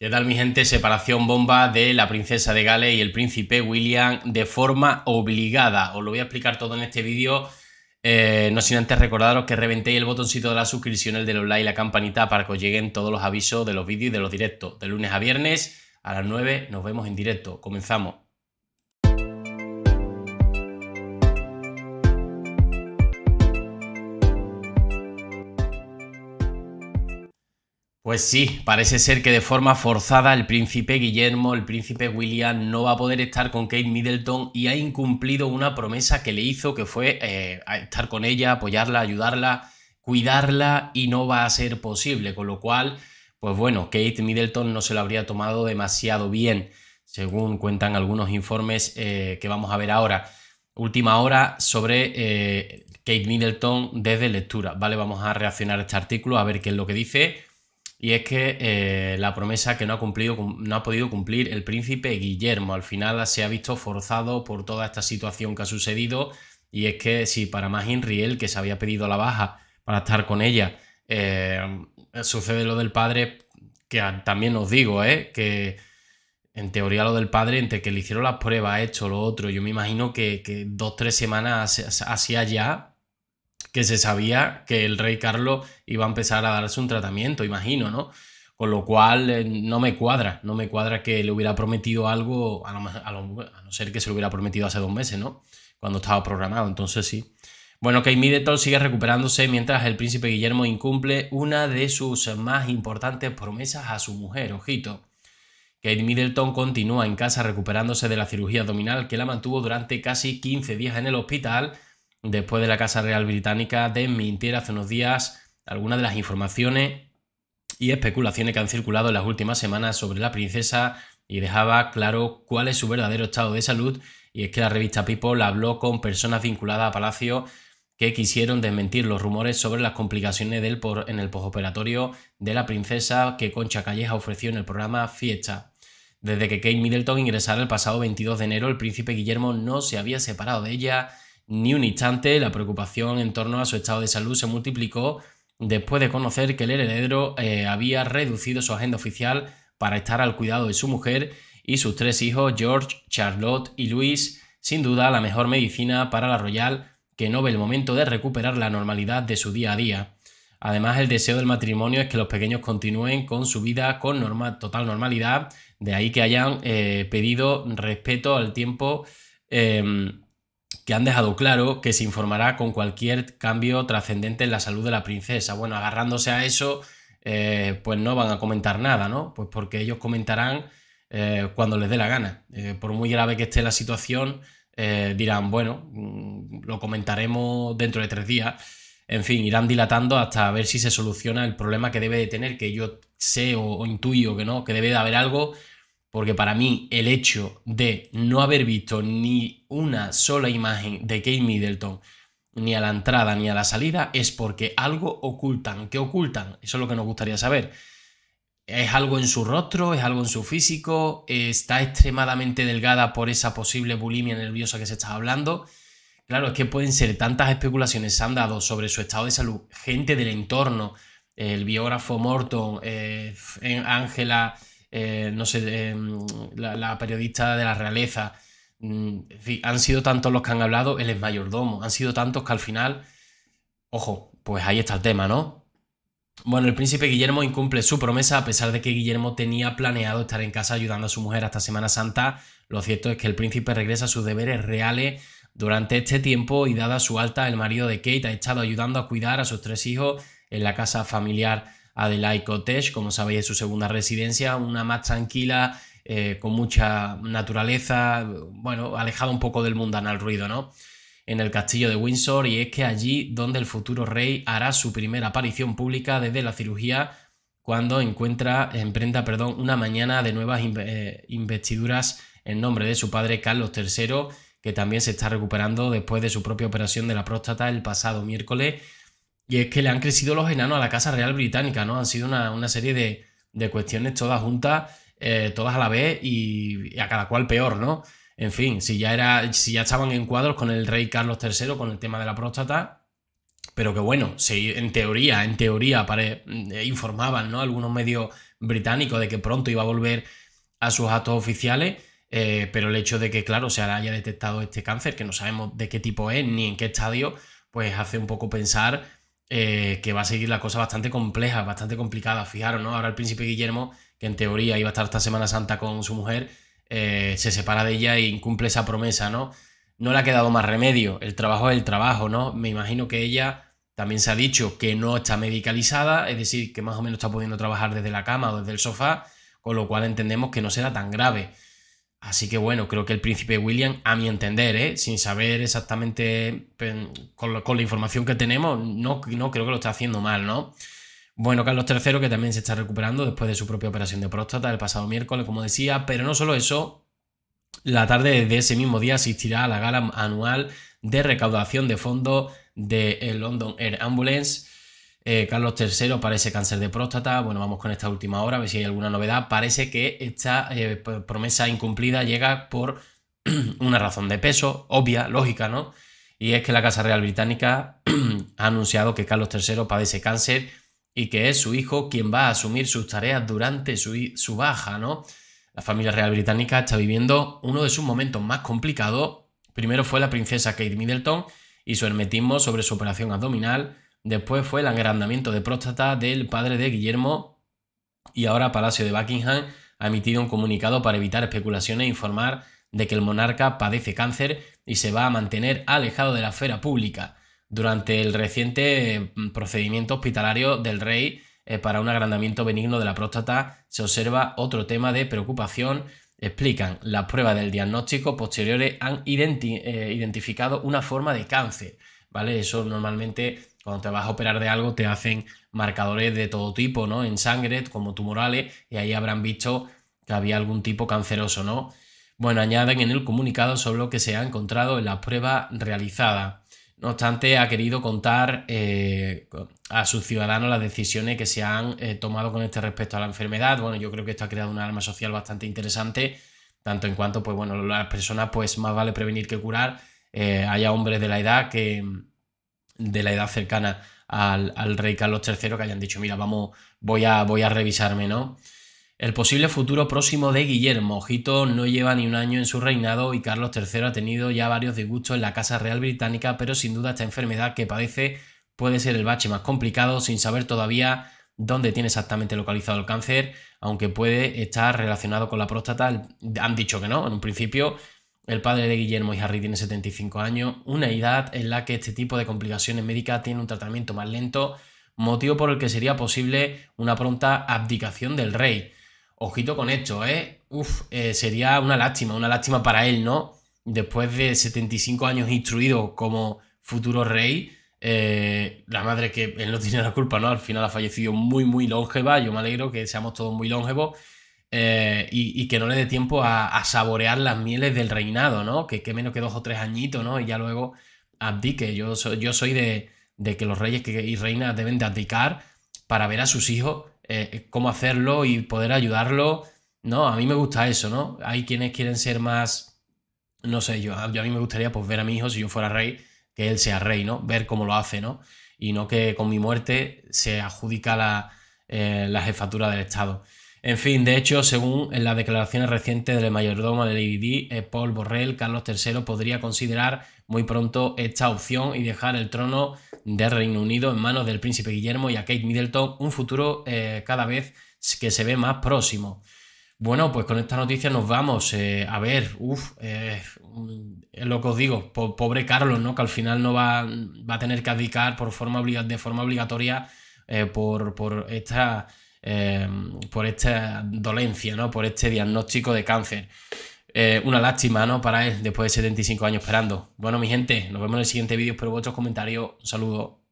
¿Qué tal mi gente? Separación bomba de la princesa de Gales y el príncipe William de forma obligada. Os lo voy a explicar todo en este vídeo. Eh, no sin antes recordaros que reventéis el botoncito de la suscripción, el los like y la campanita para que os lleguen todos los avisos de los vídeos y de los directos. De lunes a viernes a las 9 nos vemos en directo. Comenzamos. Pues sí, parece ser que de forma forzada el príncipe Guillermo, el príncipe William no va a poder estar con Kate Middleton y ha incumplido una promesa que le hizo que fue eh, estar con ella, apoyarla, ayudarla, cuidarla y no va a ser posible, con lo cual, pues bueno, Kate Middleton no se lo habría tomado demasiado bien, según cuentan algunos informes eh, que vamos a ver ahora. Última hora sobre eh, Kate Middleton desde lectura, ¿vale? Vamos a reaccionar a este artículo, a ver qué es lo que dice. Y es que eh, la promesa que no ha, cumplido, no ha podido cumplir el príncipe Guillermo al final se ha visto forzado por toda esta situación que ha sucedido. Y es que si para más Inriel, que se había pedido la baja para estar con ella, eh, sucede lo del padre, que también os digo, eh, que en teoría lo del padre, entre que le hicieron las pruebas, esto, lo otro, yo me imagino que, que dos, tres semanas hacia allá que se sabía que el rey Carlos iba a empezar a darse un tratamiento, imagino, ¿no? Con lo cual eh, no me cuadra, no me cuadra que le hubiera prometido algo, a, lo, a, a no ser que se lo hubiera prometido hace dos meses, ¿no? Cuando estaba programado, entonces sí. Bueno, Kate Middleton sigue recuperándose mientras el príncipe Guillermo incumple una de sus más importantes promesas a su mujer, ojito. Kate Middleton continúa en casa recuperándose de la cirugía abdominal que la mantuvo durante casi 15 días en el hospital después de la Casa Real Británica desmintiera hace unos días algunas de las informaciones y especulaciones que han circulado en las últimas semanas sobre la princesa y dejaba claro cuál es su verdadero estado de salud y es que la revista People habló con personas vinculadas a Palacio que quisieron desmentir los rumores sobre las complicaciones del por, en el posoperatorio de la princesa que Concha Calleja ofreció en el programa Fiesta. Desde que Kate Middleton ingresara el pasado 22 de enero, el príncipe Guillermo no se había separado de ella ni un instante, la preocupación en torno a su estado de salud se multiplicó después de conocer que el heredero eh, había reducido su agenda oficial para estar al cuidado de su mujer y sus tres hijos, George, Charlotte y Luis, sin duda la mejor medicina para la Royal que no ve el momento de recuperar la normalidad de su día a día. Además, el deseo del matrimonio es que los pequeños continúen con su vida con total normalidad, de ahí que hayan eh, pedido respeto al tiempo. Em, que han dejado claro que se informará con cualquier cambio trascendente en la salud de la princesa. Bueno, agarrándose a eso, eh, pues no van a comentar nada, ¿no? Pues porque ellos comentarán eh, cuando les dé la gana. Eh, por muy grave que esté la situación, dirán, bueno, mm, lo comentaremos dentro de tres días. En fin, irán dilatando hasta ver si se soluciona el problema que debe de tener, que yo sé o intuyo que no, que debe de haber algo, porque para mí el hecho de no haber visto ni una sola imagen de Kate Middleton, ni a la entrada ni a la salida, es porque algo ocultan. ¿Qué ocultan? Eso es lo que nos gustaría saber. ¿Es algo en su rostro? ¿Es algo en su físico? ¿Está extremadamente delgada por esa posible bulimia nerviosa que se está hablando? Claro, es que pueden ser tantas especulaciones se han dado sobre su estado de salud, gente del entorno, el biógrafo Morton, eh, Ángela... Eh, no sé, eh, la, periodista de la realeza. Mm, han sido tantos los que han hablado, el es mayordomo. Han sido tantos que al final, ojo, pues ahí está el tema, ¿no? Bueno, el príncipe Guillermo incumple su promesa a pesar de que Guillermo tenía planeado estar en casa ayudando a su mujer hasta Semana Santa. Lo cierto es que el príncipe regresa a sus deberes reales durante este tiempo y dada su alta, el marido de Kate ha estado ayudando a cuidar a sus tres hijos en la casa familiar Adelaide Cottage, como sabéis es su segunda residencia, una más tranquila, eh, con mucha naturaleza, bueno, alejada un poco del mundanal ruido, ¿no? En el castillo de Windsor y es que allí donde el futuro rey hará su primera aparición pública desde la cirugía cuando encuentra, emprenda, perdón, una mañana de nuevas eh, investiduras en nombre de su padre Carlos III, que también se está recuperando después de su propia operación de la próstata el pasado miércoles y es que le han crecido los enanos a la Casa Real Británica, ¿no? Han sido una, serie de, cuestiones todas juntas, eh, todas a la vez y, a cada cual peor, ¿no? En fin, si ya, era, si ya estaban en cuadros con el rey Carlos III, con el tema de la próstata, pero que bueno, si en teoría, en teoría eh, informaban, ¿no? Algunos medios británicos de que pronto iba a volver a sus actos oficiales, eh, pero el hecho de que, claro, se haya detectado este cáncer, que no sabemos de qué tipo es ni en qué estadio, pues hace un poco pensar eh, que va a seguir la cosa bastante compleja, bastante complicada. Fijaros, ¿no? Ahora el príncipe Guillermo, que en teoría iba a estar esta Semana Santa con su mujer, eh, se separa de ella e incumple esa promesa, ¿no? No le ha quedado más remedio. El trabajo es el trabajo, ¿no? Me imagino que ella también se ha dicho que no está medicalizada, es decir, que más o menos está pudiendo trabajar desde la cama o desde el sofá, con lo cual entendemos que no será tan grave. Así que bueno, creo que el príncipe William, a mi entender, ¿eh? sin saber exactamente pues, con, la información que tenemos, no, creo que lo esté haciendo mal, ¿no? Bueno, Carlos III, que también se está recuperando después de su propia operación de próstata el pasado miércoles, como decía, pero no solo eso, la tarde de ese mismo día asistirá a la gala anual de recaudación de fondos de eh, London Air Ambulance eh, Carlos III padece cáncer de próstata. Bueno, vamos con esta última hora, a ver si hay alguna novedad. Parece que esta eh, promesa incumplida llega por una razón de peso, obvia, lógica, ¿no? Y es que la Casa Real Británica ha anunciado que Carlos III padece cáncer y que es su hijo quien va a asumir sus tareas durante su, su baja, ¿no? La familia real británica está viviendo uno de sus momentos más complicados. Primero fue la princesa Kate Middleton y su hermetismo sobre su operación abdominal Después fue el agrandamiento de próstata del padre de Guillermo y ahora Palacio de Buckingham ha emitido un comunicado para evitar especulaciones e informar de que el monarca padece cáncer y se va a mantener alejado de la esfera pública durante el reciente mm, procedimiento hospitalario del rey eh, para un agrandamiento benigno de la próstata se observa otro tema de preocupación. Explican, las pruebas del diagnóstico posteriores han eh, identificado una forma de cáncer, ¿vale? Eso normalmente cuando te vas a operar de algo, te hacen marcadores de todo tipo, ¿no? En sangre, como tumorales, y ahí habrán visto que había algún tipo canceroso, ¿no? Bueno, añaden en el comunicado sobre lo que se ha encontrado en la prueba realizada, No obstante, ha querido contar eh, a sus ciudadanos las decisiones que se han eh, tomado con este respecto a la enfermedad. Bueno, yo creo que esto ha creado un alarma social bastante interesante, tanto en cuanto, pues bueno, las personas, pues más vale prevenir que curar. Eh, haya hombres de la edad que, de la edad cercana al, rey Carlos III que hayan dicho, mira, vamos, voy a, voy a revisarme, ¿no? El posible futuro próximo de Guillermo. Ojito no lleva ni un año en su reinado y Carlos III ha tenido ya varios disgustos en la Casa Real Británica, pero sin duda esta enfermedad que padece puede ser el bache más complicado sin saber todavía dónde tiene exactamente localizado el cáncer, aunque puede estar relacionado con la próstata. Han dicho que no, en un principio el padre de Guillermo y Harry tiene 75 años, una edad en la que este tipo de complicaciones médicas tiene un tratamiento más lento, motivo por el que sería posible una pronta abdicación del rey. Ojito con esto, ¿eh? Uf, eh, sería una lástima, una lástima para él, ¿no? Después de 75 años instruido como futuro rey, eh, la madre que él no tiene la culpa, ¿no? Al final ha fallecido muy, muy longeva. Yo me alegro que seamos todos muy longevos eh, y, que no le dé tiempo a, saborear las mieles del reinado, ¿no? Que, menos que dos o tres añitos, ¿no? Y ya luego abdique. Yo, yo soy de, que los reyes y reinas deben de abdicar para ver a sus hijos eh, cómo hacerlo y poder ayudarlo. No, a mí me gusta eso, ¿no? Hay quienes quieren ser más, no sé, yo, a mí me gustaría pues ver a mi hijo si yo fuera rey, que él sea rey, ¿no? Ver cómo lo hace, ¿no? Y no que con mi muerte se adjudica la eh, jefatura del Estado. En fin, de hecho, según las declaraciones recientes del mayordomo del IDD, eh, Paul Borrell, Carlos III podría considerar muy pronto esta opción y dejar el trono de Reino Unido en manos del príncipe Guillermo y a Kate Middleton, un futuro eh, cada vez que se ve más próximo. Bueno, pues con esta noticia nos vamos. Eh, a ver, uff, lo que os digo, pobre Carlos, ¿no? Que al final no va, a tener que abdicar por forma de forma obligatoria por, por esta Em, por esta dolencia, ¿no? Por este diagnóstico de cáncer. Eh, una lástima, ¿no? Para él, después de 75 años esperando. Bueno, mi gente, nos vemos en el siguiente vídeo. Espero vuestros comentarios. Un saludo.